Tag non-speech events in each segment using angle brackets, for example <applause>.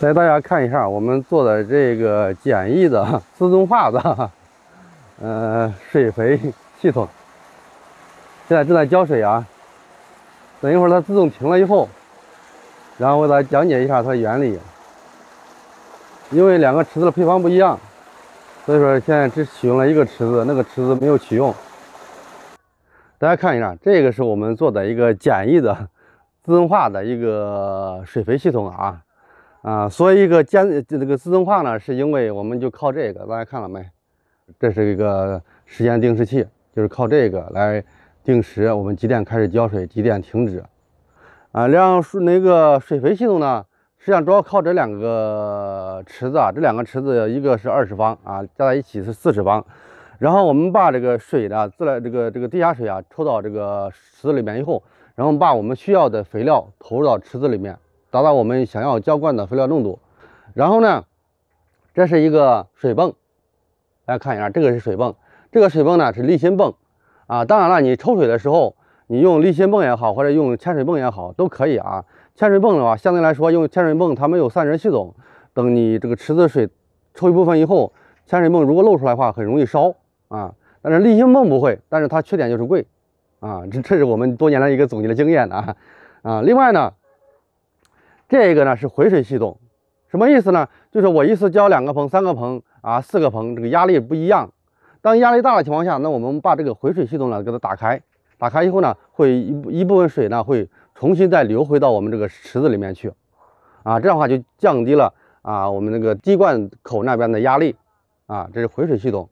来，大家看一下我们做的这个简易的自动化的 <laughs> 呃水肥系统，现在正在浇水啊。等一会儿它自动停了以后，然后我家讲解一下它的原理。因为两个池子的配方不一样，所以说现在只使用了一个池子，那个池子没有启用。大家看一下，这个是我们做的一个简易的自动化的一个水肥系统啊。啊，所以一个兼这个自动化呢，是因为我们就靠这个，大家看了没？这是一个时间定时器，就是靠这个来定时，我们几点开始浇水，几点停止。啊，量是那个水肥系统呢，实际上主要靠这两个池子啊，这两个池子一个是二十方啊，加在一起是四十方。然后我们把这个水的自来这个这个地下水啊抽到这个池子里面以后，然后把我们需要的肥料投入到池子里面。达到我们想要浇灌的肥料浓度，然后呢，这是一个水泵，大家看一下，这个是水泵，这个水泵呢是立心泵啊。当然了，你抽水的时候，你用立心泵也好，或者用潜水泵也好，都可以啊。潜水泵的话，相对来说用潜水泵，它没有散热系统，等你这个池子水抽一部分以后，潜水泵如果漏出来的话，很容易烧啊。但是立心泵不会，但是它缺点就是贵啊。这这是我们多年的一个总结的经验呢啊。另外呢。这个呢是回水系统，什么意思呢？就是我一次浇两个棚、三个棚啊、四个棚，这个压力不一样。当压力大的情况下，那我们把这个回水系统呢给它打开，打开以后呢，会一一部分水呢会重新再流回到我们这个池子里面去，啊，这样的话就降低了啊我们那个滴灌口那边的压力，啊，这是回水系统。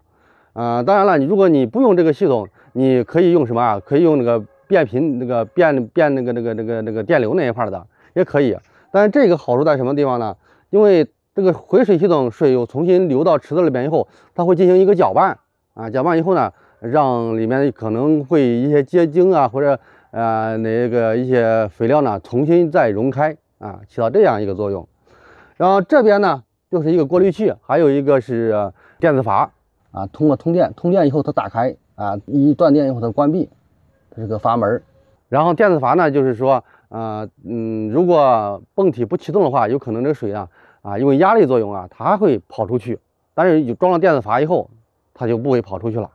呃，当然了，你如果你不用这个系统，你可以用什么啊？可以用那个变频那个变变那个那个那个那个电流那一块的也可以。但是这个好处在什么地方呢？因为这个回水系统水又重新流到池子里面以后，它会进行一个搅拌啊，搅拌以后呢，让里面可能会一些结晶啊，或者呃那个一些肥料呢重新再溶开啊，起到这样一个作用。然后这边呢就是一个过滤器，还有一个是电子阀啊，通过通电，通电以后它打开啊，一断电以后它关闭这个阀门。然后电子阀呢就是说。呃嗯，如果泵体不启动的话，有可能这个水啊，啊，因为压力作用啊，它会跑出去。但是有装了电子阀以后，它就不会跑出去了。